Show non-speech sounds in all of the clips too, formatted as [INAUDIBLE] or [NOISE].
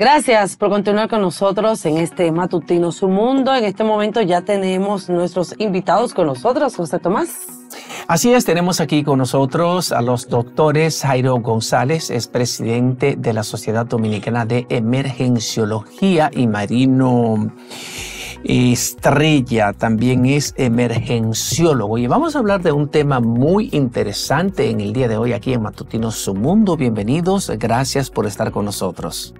Gracias por continuar con nosotros en este Matutino Su Mundo. En este momento ya tenemos nuestros invitados con nosotros, José Tomás. Así es, tenemos aquí con nosotros a los doctores Jairo González, es presidente de la Sociedad Dominicana de Emergenciología y Marino Estrella también es emergenciólogo y vamos a hablar de un tema muy interesante en el día de hoy aquí en Matutino Su Mundo. Bienvenidos, gracias por estar con nosotros.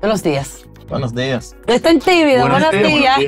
Buenos días. Buenos días. Están buenos, días.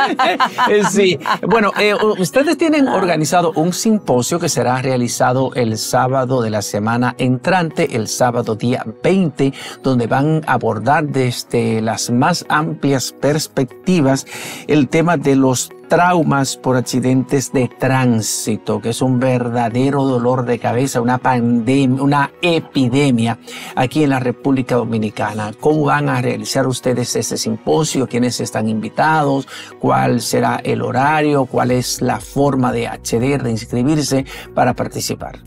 [LAUGHS] Eh, sí, bueno, eh, ustedes tienen organizado un simposio que será realizado el sábado de la semana entrante, el sábado día 20, donde van a abordar desde las más amplias perspectivas el tema de los traumas por accidentes de tránsito, que es un verdadero dolor de cabeza, una pandemia, una epidemia aquí en la República Dominicana. ¿Cómo van a realizar ustedes ese simposio? ¿Quiénes están invitados? ¿Cuál será el horario? ¿Cuál es la forma de acceder, de inscribirse para participar?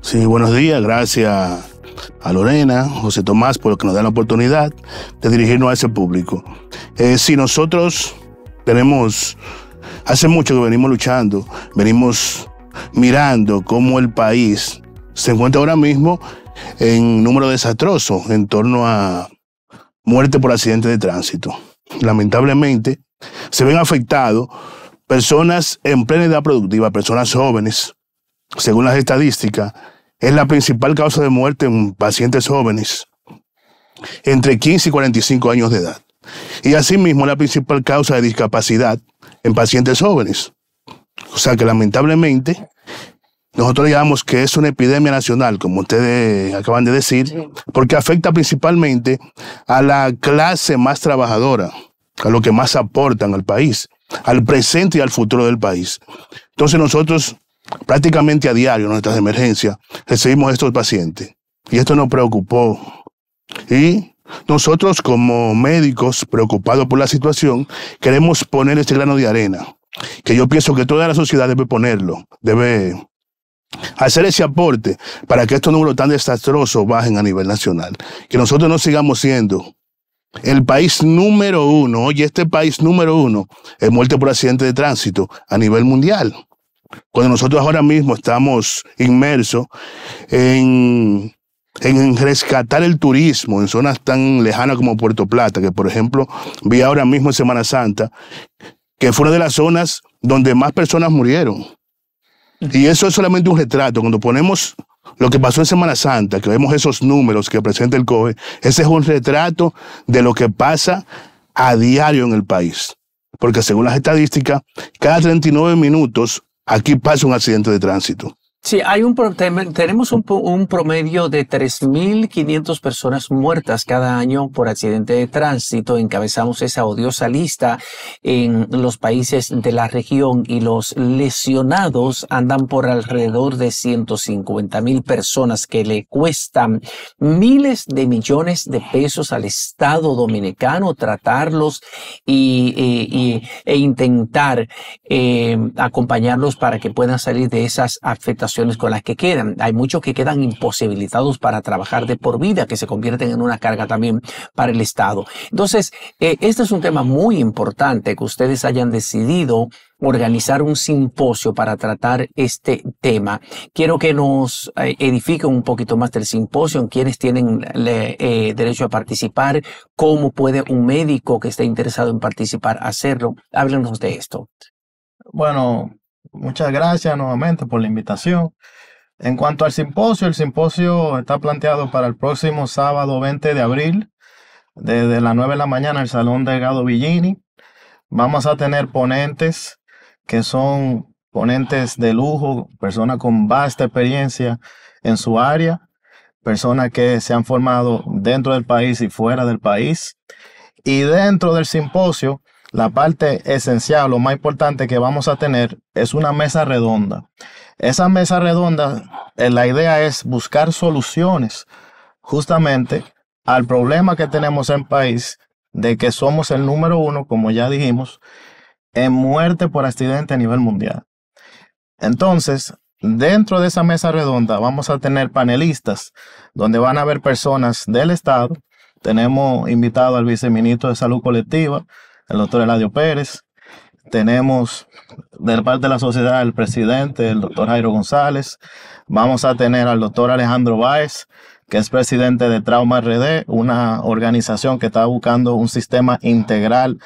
Sí, buenos días, gracias a Lorena, José Tomás, por lo que nos dan la oportunidad de dirigirnos a ese público. Eh, si nosotros tenemos, hace mucho que venimos luchando, venimos mirando cómo el país se encuentra ahora mismo en número desastroso en torno a muerte por accidente de tránsito. Lamentablemente, se ven afectados personas en plena edad productiva, personas jóvenes. Según las estadísticas, es la principal causa de muerte en pacientes jóvenes entre 15 y 45 años de edad y asimismo la principal causa de discapacidad en pacientes jóvenes. O sea que lamentablemente nosotros digamos que es una epidemia nacional, como ustedes acaban de decir, porque afecta principalmente a la clase más trabajadora, a lo que más aportan al país, al presente y al futuro del país. Entonces nosotros prácticamente a diario en nuestras emergencias recibimos a estos pacientes y esto nos preocupó y nosotros como médicos preocupados por la situación queremos poner este grano de arena, que yo pienso que toda la sociedad debe ponerlo, debe hacer ese aporte para que estos números tan desastrosos bajen a nivel nacional, que nosotros no sigamos siendo el país número uno, hoy este país número uno es muerte por accidente de tránsito a nivel mundial. Cuando nosotros ahora mismo estamos inmersos en en rescatar el turismo en zonas tan lejanas como Puerto Plata, que por ejemplo vi ahora mismo en Semana Santa, que fue una de las zonas donde más personas murieron. Y eso es solamente un retrato. Cuando ponemos lo que pasó en Semana Santa, que vemos esos números que presenta el COE, ese es un retrato de lo que pasa a diario en el país. Porque según las estadísticas, cada 39 minutos aquí pasa un accidente de tránsito. Sí, hay un, tenemos un, promedio de 3.500 personas muertas cada año por accidente de tránsito. Encabezamos esa odiosa lista en los países de la región y los lesionados andan por alrededor de 150.000 personas que le cuestan miles de millones de pesos al Estado dominicano tratarlos y, e intentar eh, acompañarlos para que puedan salir de esas afectaciones con las que quedan. Hay muchos que quedan imposibilitados para trabajar de por vida, que se convierten en una carga también para el Estado. Entonces, eh, este es un tema muy importante que ustedes hayan decidido organizar un simposio para tratar este tema. Quiero que nos eh, edifiquen un poquito más del simposio, en quienes tienen eh, derecho a participar, cómo puede un médico que esté interesado en participar hacerlo. Háblenos de esto. Bueno, Muchas gracias nuevamente por la invitación. En cuanto al simposio, el simposio está planteado para el próximo sábado 20 de abril, desde las 9 de la mañana, el Salón Delgado Villini. Vamos a tener ponentes que son ponentes de lujo, personas con vasta experiencia en su área, personas que se han formado dentro del país y fuera del país. Y dentro del simposio la parte esencial, lo más importante que vamos a tener es una mesa redonda. Esa mesa redonda, eh, la idea es buscar soluciones justamente al problema que tenemos en el país de que somos el número uno, como ya dijimos, en muerte por accidente a nivel mundial. Entonces, dentro de esa mesa redonda vamos a tener panelistas donde van a haber personas del Estado. Tenemos invitado al viceministro de Salud Colectiva, el doctor Eladio Pérez. Tenemos de parte de la sociedad el presidente, el doctor Jairo González. Vamos a tener al doctor Alejandro Báez, que es presidente de Trauma RD, una organización que está buscando un sistema integral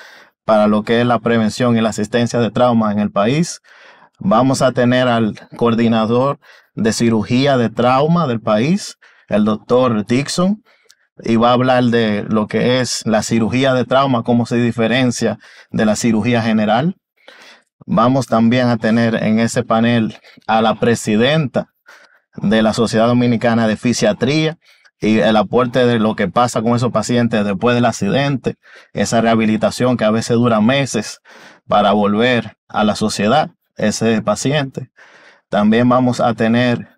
para lo que es la prevención y la asistencia de trauma en el país. Vamos a tener al coordinador de cirugía de trauma del país, el doctor Dixon y va a hablar de lo que es la cirugía de trauma, cómo se diferencia de la cirugía general. Vamos también a tener en ese panel a la presidenta de la Sociedad Dominicana de Fisiatría y el aporte de lo que pasa con esos pacientes después del accidente, esa rehabilitación que a veces dura meses para volver a la sociedad, ese paciente. También vamos a tener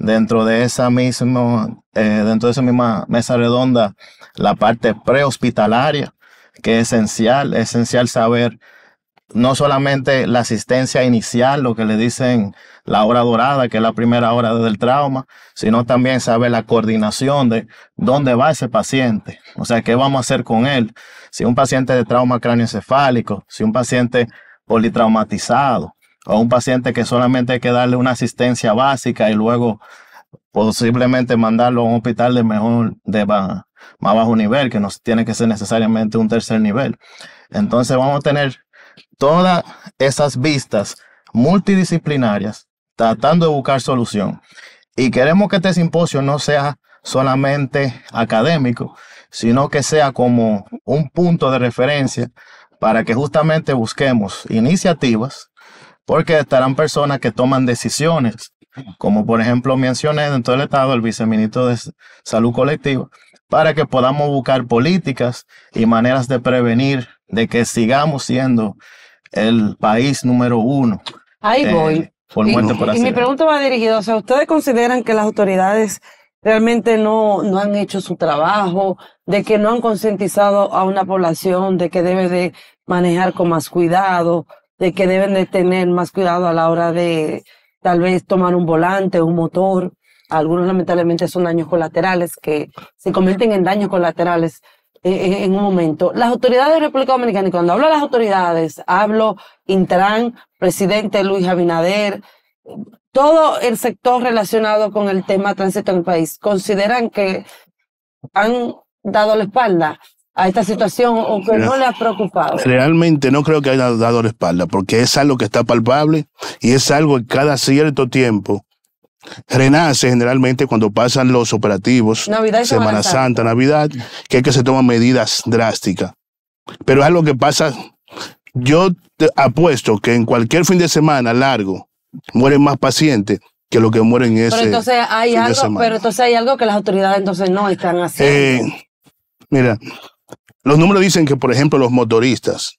dentro de esa misma, eh, dentro de esa misma mesa redonda, la parte prehospitalaria, que es esencial, es esencial saber no solamente la asistencia inicial, lo que le dicen la hora dorada, que es la primera hora del trauma, sino también saber la coordinación de dónde va ese paciente, o sea, qué vamos a hacer con él, si un paciente de trauma cráneoencefálico, si un paciente politraumatizado, a un paciente que solamente hay que darle una asistencia básica y luego posiblemente mandarlo a un hospital de mejor, de más bajo nivel, que no tiene que ser necesariamente un tercer nivel. Entonces vamos a tener todas esas vistas multidisciplinarias tratando de buscar solución. Y queremos que este simposio no sea solamente académico, sino que sea como un punto de referencia para que justamente busquemos iniciativas porque estarán personas que toman decisiones, como por ejemplo mencioné dentro del Estado, el viceministro de Salud Colectiva, para que podamos buscar políticas y maneras de prevenir de que sigamos siendo el país número uno. Ahí eh, voy. y, mi pregunta va dirigida, o sea, ¿ustedes consideran que las autoridades realmente no, no han hecho su trabajo, de que no han concientizado a una población de que debe de manejar con más cuidado, de que deben de tener más cuidado a la hora de tal vez tomar un volante, un motor. Algunos lamentablemente son daños colaterales que se convierten en daños colaterales eh, eh, en, un momento. Las autoridades de República Dominicana, y cuando hablo de las autoridades, hablo Intran, presidente Luis Abinader, todo el sector relacionado con el tema tránsito en el país, consideran que han dado la espalda a esta situación o que no le ha preocupado? Realmente no creo que haya dado la espalda, porque es algo que está palpable y es algo que cada cierto tiempo renace generalmente cuando pasan los operativos, Navidad Semana, Santa, Navidad, que es que se toman medidas drásticas. Pero es algo que pasa, yo apuesto que en cualquier fin de semana largo mueren más pacientes que lo que mueren ese pero entonces hay algo, Pero entonces hay algo que las autoridades entonces no están haciendo. Eh, mira, los números dicen que, por ejemplo, los motoristas,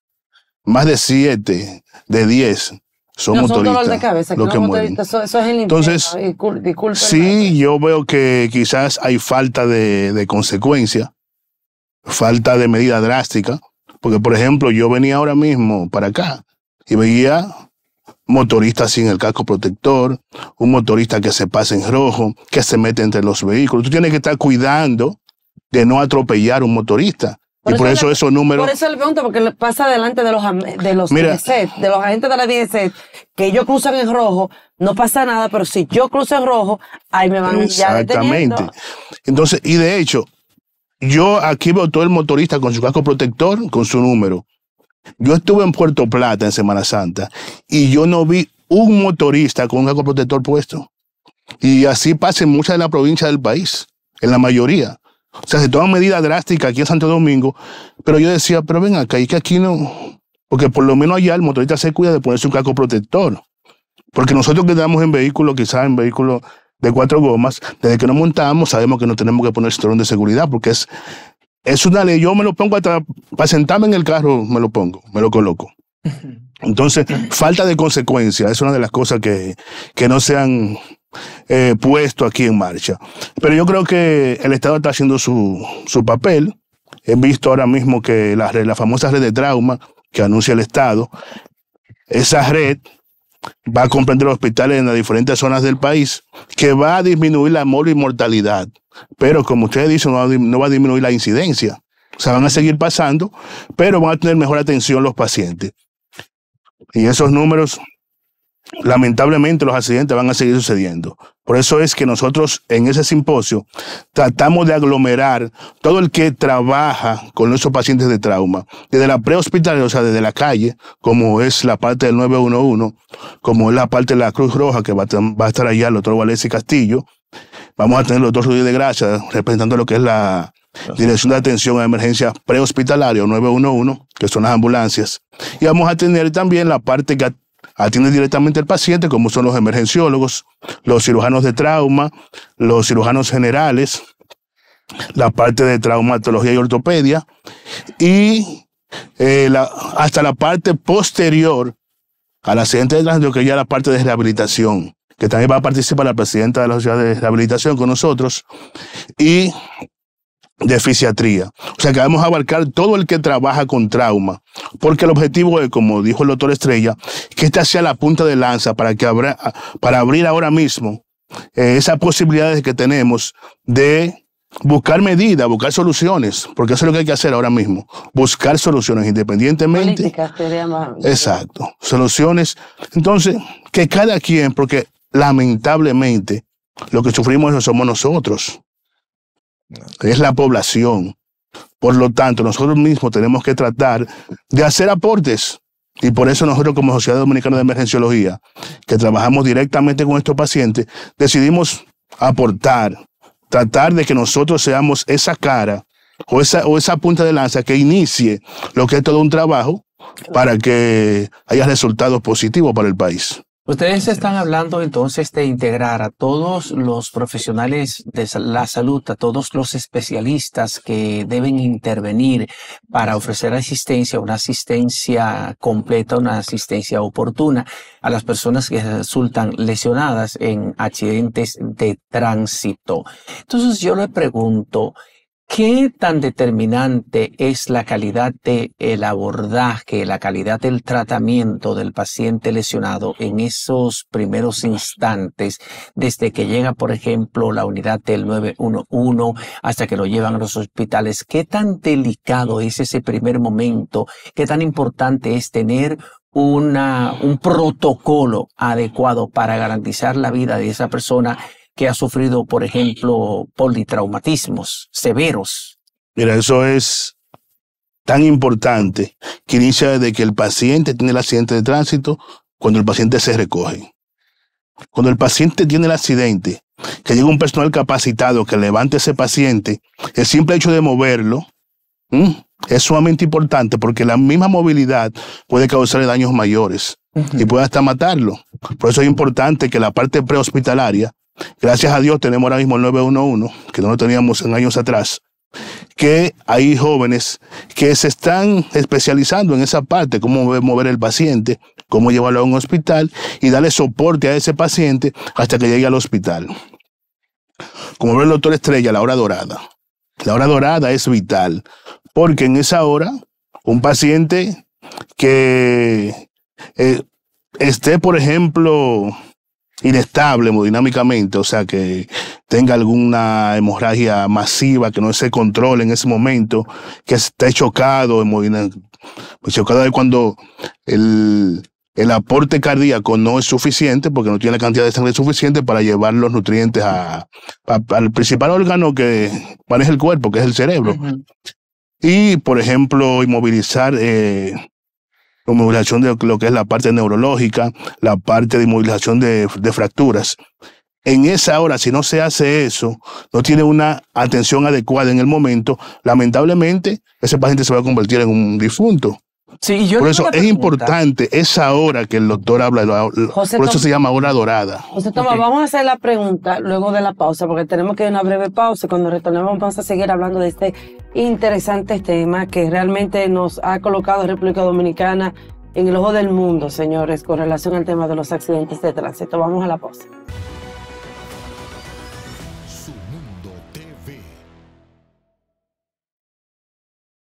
más de 7 de 10 son no, motoristas. Son dolor de cabeza, que, Entonces, Sí, yo veo que quizás hay falta de, consecuencia, falta de medida drástica, porque, por ejemplo, yo venía ahora mismo para acá y veía motoristas sin el casco protector, un motorista que se pasa en rojo, que se mete entre los vehículos. Tú tienes que estar cuidando de no atropellar un motorista y por eso, esos números. Por eso le pregunto, porque pasa delante de los, de los de los agentes de la DSS que ellos cruzan en rojo, no pasa nada, pero si yo cruzo en rojo, ahí me van Exactamente. Entonces, y de hecho, yo aquí veo todo el motorista con su casco protector, con su número. Yo estuve en Puerto Plata en Semana Santa y yo no vi un motorista con un casco protector puesto. Y así pasa en muchas de las provincias del país, en la mayoría. O sea, se toman medidas drásticas aquí en Santo Domingo, pero yo decía, pero venga, acá, hay que aquí no, porque por lo menos allá el motorista se cuida de ponerse un casco protector. Porque nosotros que estamos en vehículo, quizás en vehículo de cuatro gomas, desde que nos montamos sabemos que no tenemos que poner cinturón de seguridad, porque es, es una ley. Yo me lo pongo para sentarme en el carro, me lo pongo, me lo coloco. Entonces, falta de consecuencia es una de las cosas que, que no sean... Eh, puesto aquí en marcha. Pero yo creo que el Estado está haciendo su, papel. He visto ahora mismo que la, la famosa red de trauma que anuncia el Estado, esa red va a comprender hospitales en las diferentes zonas del país, que va a disminuir la mortalidad, pero como ustedes dicen, no va a disminuir la incidencia. O sea, van a seguir pasando, pero van a tener mejor atención los pacientes. Y esos números lamentablemente los accidentes van a seguir sucediendo. Por eso es que nosotros en ese simposio tratamos de aglomerar todo el que trabaja con nuestros pacientes de trauma, desde la prehospitalaria, o sea, desde la calle, como es la parte del 911, como es la parte de la Cruz Roja, que va a, estar allá el doctor Valencia Castillo. Vamos a tener los dos Rudy de Gracia representando lo que es la Dirección de Atención a Emergencias Prehospitalaria, 911, que son las ambulancias. Y vamos a tener también la parte que atiende directamente al paciente, como son los emergenciólogos, los cirujanos de trauma, los cirujanos generales, la parte de traumatología y ortopedia, y eh, hasta la parte posterior al accidente de tránsito, que ya la parte de rehabilitación, que también va a participar la presidenta de la Sociedad de Rehabilitación con nosotros, y de fisiatría. O sea que vamos abarcar todo el que trabaja con trauma, porque el objetivo es, como dijo el doctor Estrella, que esta sea la punta de lanza para, que para abrir ahora mismo eh, esas posibilidades que tenemos de buscar medidas, buscar soluciones, porque eso es lo que hay que hacer ahora mismo, buscar soluciones independientemente. exacto, soluciones. Entonces, que cada quien, porque lamentablemente lo que sufrimos eso somos nosotros es la población. Por lo tanto, nosotros mismos tenemos que tratar de hacer aportes. Y por eso nosotros como Sociedad Dominicana de Emergenciología, que trabajamos directamente con estos pacientes, decidimos aportar, tratar de que nosotros seamos esa cara o esa, o esa punta de lanza que inicie lo que es todo un trabajo para que haya resultados positivos para el país. Ustedes están hablando entonces de integrar a todos los profesionales de la salud, a todos los especialistas que deben intervenir para ofrecer asistencia, una asistencia completa, una asistencia oportuna a las personas que resultan lesionadas en accidentes de tránsito. Entonces yo le pregunto, ¿Qué tan determinante es la calidad del abordaje, la calidad del tratamiento del paciente lesionado en esos primeros instantes, desde que llega, por ejemplo, la unidad del 911 hasta que lo llevan a los hospitales? ¿Qué tan delicado es ese primer momento? ¿Qué tan importante es tener una, un protocolo adecuado para garantizar la vida de esa persona que ha sufrido, por ejemplo, politraumatismos severos. Mira, eso es tan importante que inicia desde que el paciente tiene el accidente de tránsito, cuando el paciente se recoge. Cuando el paciente tiene el accidente, que llegue un personal capacitado que levante ese paciente, el simple hecho de moverlo es sumamente importante porque la misma movilidad puede causarle daños mayores y puede hasta matarlo. Por eso es importante que la parte prehospitalaria Gracias a Dios tenemos ahora mismo el 911, que no lo teníamos en años atrás, que hay jóvenes que se están especializando en esa parte, cómo mover el paciente, cómo llevarlo a un hospital y darle soporte a ese paciente hasta que llegue al hospital. Como ve el doctor Estrella, la hora dorada. La hora dorada es vital, porque en esa hora un paciente que eh, esté, por ejemplo, inestable dinámicamente, o sea, que tenga alguna hemorragia masiva que no se controle en ese momento, que esté chocado, pues chocado de cuando el, aporte cardíaco no es suficiente porque no tiene la cantidad de sangre suficiente para llevar los nutrientes a, al principal órgano que es el cuerpo, que es el cerebro. Y, por ejemplo, inmovilizar eh, la movilización de lo que es la parte neurológica, la parte de movilización de, de fracturas. En esa hora, si no se hace eso, no tiene una atención adecuada en el momento, lamentablemente ese paciente se va a convertir en un difunto por eso es importante esa hora que el doctor habla, por eso se llama hora dorada. José Tomás, vamos a hacer la pregunta luego de la pausa, porque tenemos que ir a una breve pausa. Cuando retornemos vamos a seguir hablando de este interesante tema que realmente nos ha colocado República Dominicana en el ojo del mundo, señores, con relación al tema de los accidentes de tránsito. Vamos a la pausa.